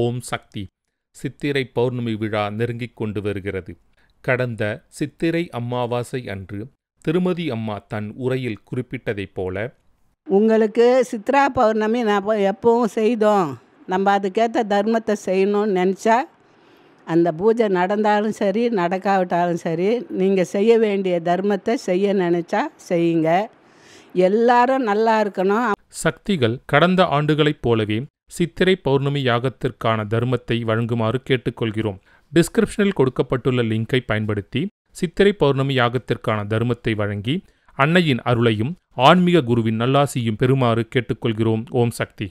ஓம் சக்தி சித்திரை பௌர்ணமி விழா நெருங்கிக் கொண்டு வருகிறது கடந்த சித்திரை அம்மாவாசை அன்று திருமதி அம்மா தன் உரையில் குறிப்பிட்டதைப் போல உங்களுக்கு சித்ரா பௌர்ணமி நான் எப்பவும் செய்தோம் நம்ம அதுக்கேற்ற தர்மத்தை செய்யணும்னு நினச்சா அந்த பூஜை நடந்தாலும் சரி நடக்காவிட்டாலும் சரி நீங்கள் செய்ய வேண்டிய தர்மத்தை செய்ய நினச்சா செய்யுங்க எல்லாரும் நல்லா இருக்கணும் சக்திகள் கடந்த ஆண்டுகளைப் போலவே சித்திரை பௌர்ணமி யாகத்திற்கான தர்மத்தை வழங்குமாறு கேட்டுக்கொள்கிறோம் டிஸ்கிரிப்ஷனில் கொடுக்கப்பட்டுள்ள லிங்கை பயன்படுத்தி சித்திரை பௌர்ணமி யாகத்திற்கான தர்மத்தை வழங்கி அன்னையின் அருளையும் ஆன்மீக குருவின் நல்லாசியும் பெறுமாறு கேட்டுக்கொள்கிறோம் ஓம் சக்தி